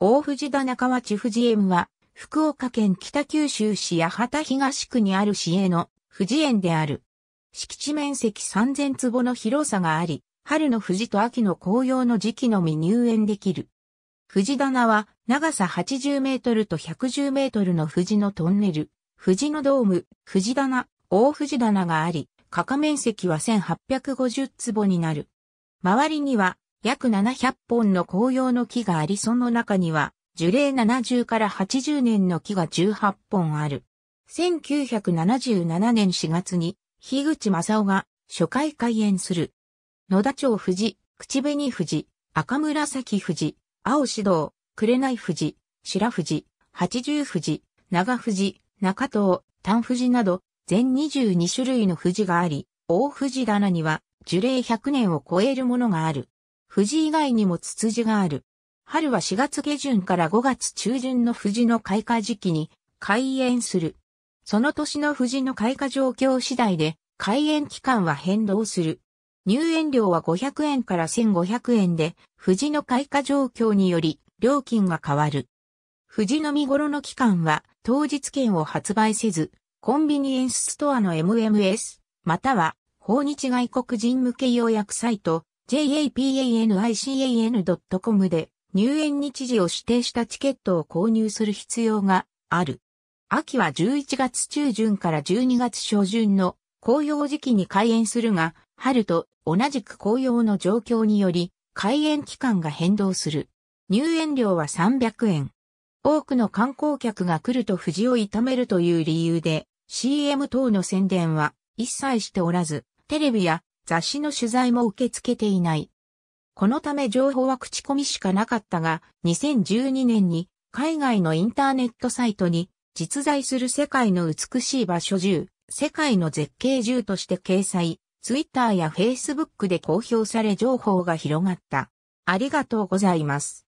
大藤棚川地藤園は、福岡県北九州市八幡東区にある市営の藤園である。敷地面積3000坪の広さがあり、春の藤と秋の紅葉の時期のみ入園できる。藤棚は長さ80メートルと110メートルの藤のトンネル、藤のドーム、藤棚、大藤棚があり、加か面積は1850坪になる。周りには約700本の紅葉の木がありその中には樹齢70から80年の木が18本ある。1977年4月に、樋口正夫が初回開園する。野田町富士、口紅富士、赤紫富士、青指導、紅富士、白富士、八十富士、長富士、中東、丹富士など、全22種類の富士があり、大富士棚には樹齢100年を超えるものがある。藤以外にもツツジがある。春は4月下旬から5月中旬の藤の開花時期に開園する。その年の藤の開花状況次第で開園期間は変動する。入園料は500円から1500円で、藤の開花状況により料金が変わる。藤の見頃の期間は当日券を発売せず、コンビニエンスストアの MMS、または訪日外国人向け予約サイト、japanICAN.com で入園日時を指定したチケットを購入する必要がある。秋は11月中旬から12月初旬の紅葉時期に開園するが、春と同じく紅葉の状況により開園期間が変動する。入園料は300円。多くの観光客が来ると藤を痛めるという理由で CM 等の宣伝は一切しておらず、テレビや雑誌の取材も受け付けていない。このため情報は口コミしかなかったが、2012年に海外のインターネットサイトに実在する世界の美しい場所銃世界の絶景銃として掲載、ツイッターやフェイスブックで公表され情報が広がった。ありがとうございます。